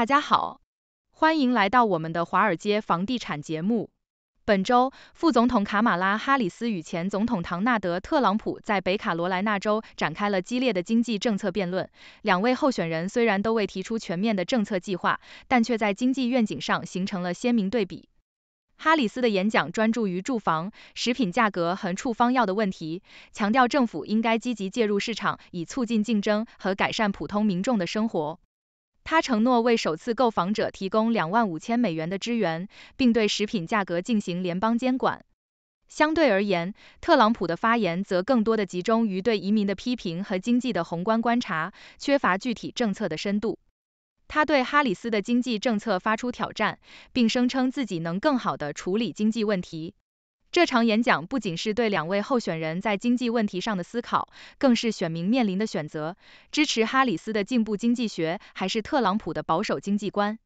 大家好，欢迎来到我们的华尔街房地产节目。本周，副总统卡马拉·哈里斯与前总统唐纳德·特朗普在北卡罗来纳州展开了激烈的经济政策辩论。两位候选人虽然都未提出全面的政策计划，但却在经济愿景上形成了鲜明对比。哈里斯的演讲专注于住房、食品价格和处方药的问题，强调政府应该积极介入市场，以促进竞争和改善普通民众的生活。他承诺为首次购房者提供两万五千美元的支援，并对食品价格进行联邦监管。相对而言，特朗普的发言则更多的集中于对移民的批评和经济的宏观观察，缺乏具体政策的深度。他对哈里斯的经济政策发出挑战，并声称自己能更好的处理经济问题。这场演讲不仅是对两位候选人在经济问题上的思考，更是选民面临的选择：支持哈里斯的进步经济学，还是特朗普的保守经济观？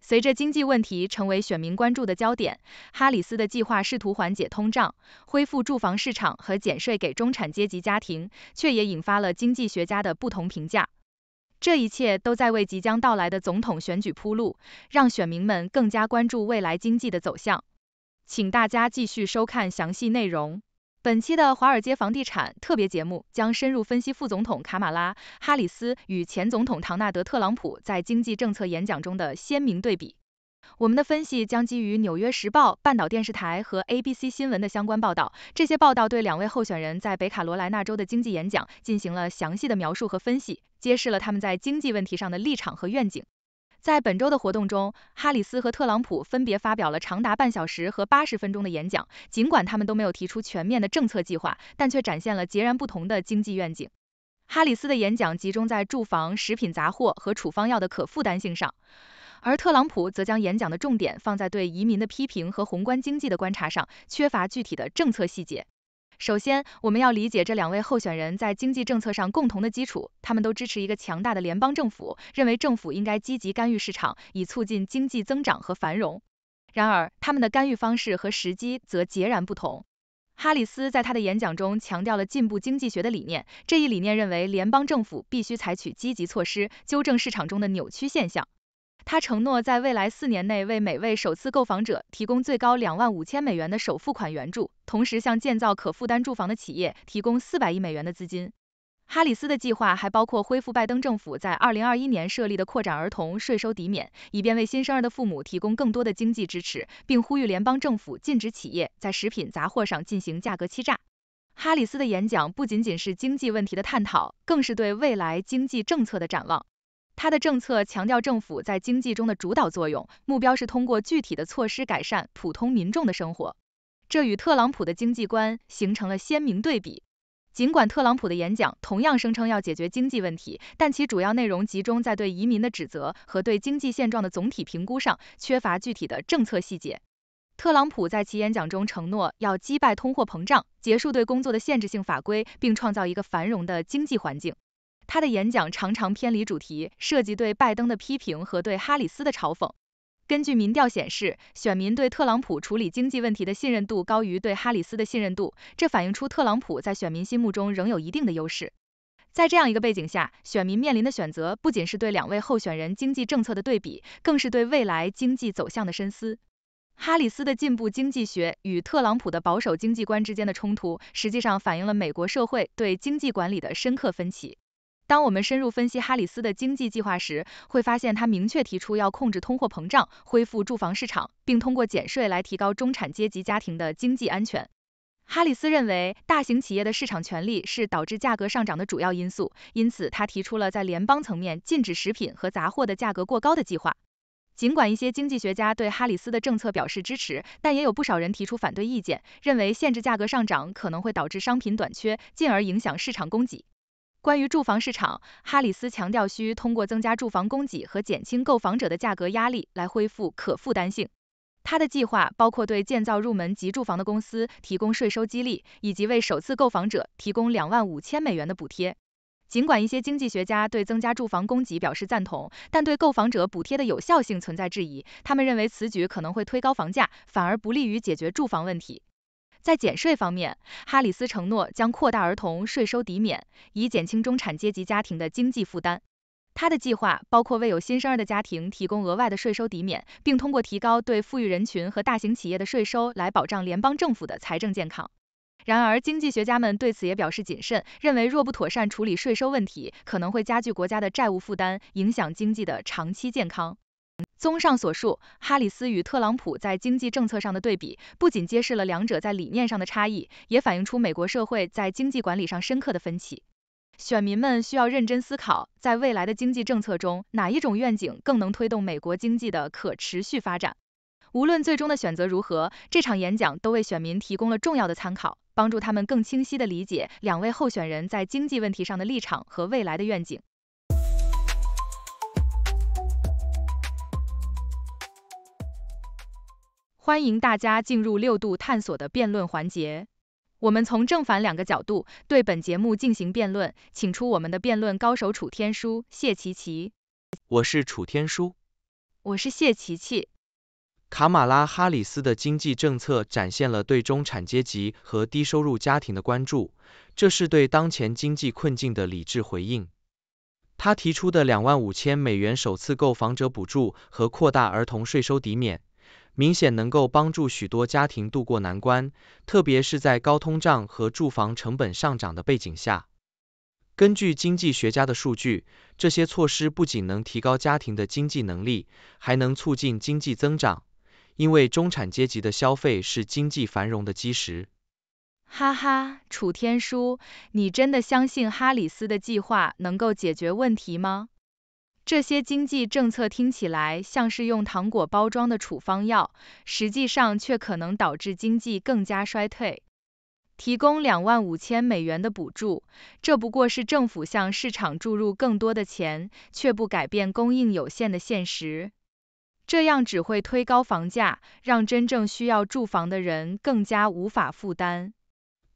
随着经济问题成为选民关注的焦点，哈里斯的计划试图缓解通胀、恢复住房市场和减税给中产阶级家庭，却也引发了经济学家的不同评价。这一切都在为即将到来的总统选举铺路，让选民们更加关注未来经济的走向。请大家继续收看详细内容。本期的华尔街房地产特别节目将深入分析副总统卡马拉·哈里斯与前总统唐纳德·特朗普在经济政策演讲中的鲜明对比。我们的分析将基于《纽约时报》、半岛电视台和 ABC 新闻的相关报道，这些报道对两位候选人在北卡罗来纳州的经济演讲进行了详细的描述和分析，揭示了他们在经济问题上的立场和愿景。在本周的活动中，哈里斯和特朗普分别发表了长达半小时和八十分钟的演讲。尽管他们都没有提出全面的政策计划，但却展现了截然不同的经济愿景。哈里斯的演讲集中在住房、食品杂货和处方药的可负担性上，而特朗普则将演讲的重点放在对移民的批评和宏观经济的观察上，缺乏具体的政策细节。首先，我们要理解这两位候选人在经济政策上共同的基础，他们都支持一个强大的联邦政府，认为政府应该积极干预市场，以促进经济增长和繁荣。然而，他们的干预方式和时机则截然不同。哈里斯在他的演讲中强调了进步经济学的理念，这一理念认为联邦政府必须采取积极措施，纠正市场中的扭曲现象。他承诺在未来四年内为每位首次购房者提供最高两万五千美元的首付款援助，同时向建造可负担住房的企业提供四百亿美元的资金。哈里斯的计划还包括恢复拜登政府在二零二一年设立的扩展儿童税收抵免，以便为新生儿的父母提供更多的经济支持，并呼吁联邦政府禁止企业在食品杂货上进行价格欺诈。哈里斯的演讲不仅仅是经济问题的探讨，更是对未来经济政策的展望。他的政策强调政府在经济中的主导作用，目标是通过具体的措施改善普通民众的生活。这与特朗普的经济观形成了鲜明对比。尽管特朗普的演讲同样声称要解决经济问题，但其主要内容集中在对移民的指责和对经济现状的总体评估上，缺乏具体的政策细节。特朗普在其演讲中承诺要击败通货膨胀，结束对工作的限制性法规，并创造一个繁荣的经济环境。他的演讲常常偏离主题，涉及对拜登的批评和对哈里斯的嘲讽。根据民调显示，选民对特朗普处理经济问题的信任度高于对哈里斯的信任度，这反映出特朗普在选民心目中仍有一定的优势。在这样一个背景下，选民面临的选择不仅是对两位候选人经济政策的对比，更是对未来经济走向的深思。哈里斯的进步经济学与特朗普的保守经济观之间的冲突，实际上反映了美国社会对经济管理的深刻分歧。当我们深入分析哈里斯的经济计划时，会发现他明确提出要控制通货膨胀、恢复住房市场，并通过减税来提高中产阶级家庭的经济安全。哈里斯认为，大型企业的市场权利是导致价格上涨的主要因素，因此他提出了在联邦层面禁止食品和杂货的价格过高的计划。尽管一些经济学家对哈里斯的政策表示支持，但也有不少人提出反对意见，认为限制价格上涨可能会导致商品短缺，进而影响市场供给。关于住房市场，哈里斯强调需通过增加住房供给和减轻购房者的价格压力来恢复可负担性。他的计划包括对建造入门级住房的公司提供税收激励，以及为首次购房者提供两万五千美元的补贴。尽管一些经济学家对增加住房供给表示赞同，但对购房者补贴的有效性存在质疑。他们认为此举可能会推高房价，反而不利于解决住房问题。在减税方面，哈里斯承诺将扩大儿童税收抵免，以减轻中产阶级家庭的经济负担。他的计划包括为有新生儿的家庭提供额外的税收抵免，并通过提高对富裕人群和大型企业的税收来保障联邦政府的财政健康。然而，经济学家们对此也表示谨慎，认为若不妥善处理税收问题，可能会加剧国家的债务负担，影响经济的长期健康。综上所述，哈里斯与特朗普在经济政策上的对比，不仅揭示了两者在理念上的差异，也反映出美国社会在经济管理上深刻的分歧。选民们需要认真思考，在未来的经济政策中，哪一种愿景更能推动美国经济的可持续发展。无论最终的选择如何，这场演讲都为选民提供了重要的参考，帮助他们更清晰地理解两位候选人在经济问题上的立场和未来的愿景。欢迎大家进入六度探索的辩论环节。我们从正反两个角度对本节目进行辩论，请出我们的辩论高手楚天舒、谢琪琪。我是楚天舒。我是谢琪琪。卡马拉哈里斯的经济政策展现了对中产阶级和低收入家庭的关注，这是对当前经济困境的理智回应。他提出的两万五千美元首次购房者补助和扩大儿童税收抵免。明显能够帮助许多家庭渡过难关，特别是在高通胀和住房成本上涨的背景下。根据经济学家的数据，这些措施不仅能提高家庭的经济能力，还能促进经济增长，因为中产阶级的消费是经济繁荣的基石。哈哈，楚天舒，你真的相信哈里斯的计划能够解决问题吗？这些经济政策听起来像是用糖果包装的处方药，实际上却可能导致经济更加衰退。提供两万五千美元的补助，这不过是政府向市场注入更多的钱，却不改变供应有限的现实。这样只会推高房价，让真正需要住房的人更加无法负担。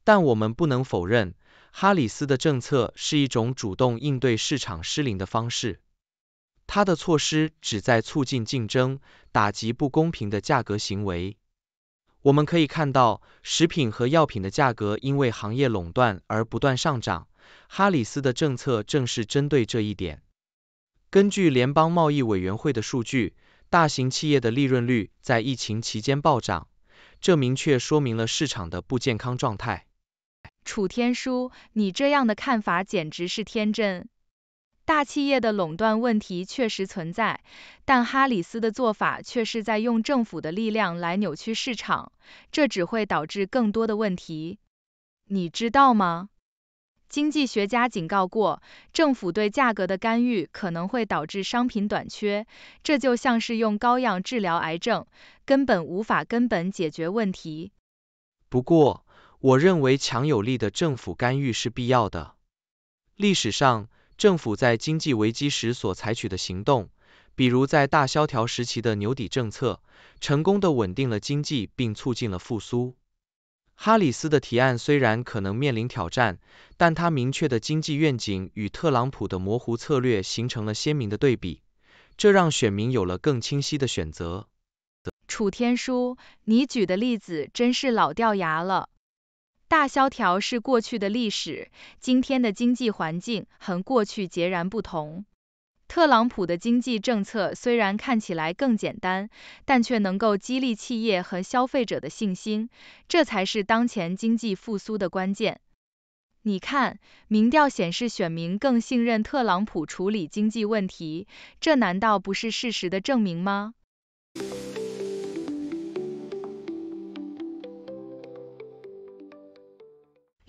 但我们不能否认，哈里斯的政策是一种主动应对市场失灵的方式。他的措施旨在促进竞争，打击不公平的价格行为。我们可以看到，食品和药品的价格因为行业垄断而不断上涨。哈里斯的政策正是针对这一点。根据联邦贸易委员会的数据，大型企业的利润率在疫情期间暴涨，这明确说明了市场的不健康状态。楚天舒，你这样的看法简直是天真。大企业的垄断问题确实存在，但哈里斯的做法却是在用政府的力量来扭曲市场，这只会导致更多的问题。你知道吗？经济学家警告过，政府对价格的干预可能会导致商品短缺，这就像是用膏药治疗癌症，根本无法根本解决问题。不过，我认为强有力的政府干预是必要的。历史上，政府在经济危机时所采取的行动，比如在大萧条时期的牛底政策，成功的稳定了经济并促进了复苏。哈里斯的提案虽然可能面临挑战，但他明确的经济愿景与特朗普的模糊策略形成了鲜明的对比，这让选民有了更清晰的选择。楚天舒，你举的例子真是老掉牙了。大萧条是过去的历史，今天的经济环境和过去截然不同。特朗普的经济政策虽然看起来更简单，但却能够激励企业和消费者的信心，这才是当前经济复苏的关键。你看，民调显示选民更信任特朗普处理经济问题，这难道不是事实的证明吗？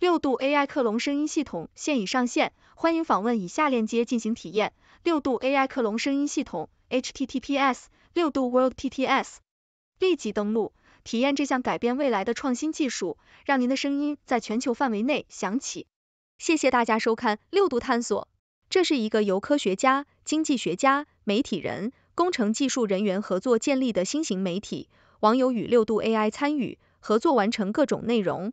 六度 AI 克隆声音系统现已上线，欢迎访问以下链接进行体验：六度 AI 克隆声音系统 h t t p s 六度 w o r l d t t s 立即登录，体验这项改变未来的创新技术，让您的声音在全球范围内响起。谢谢大家收看六度探索，这是一个由科学家、经济学家、媒体人、工程技术人员合作建立的新型媒体，网友与六度 AI 参与合作完成各种内容。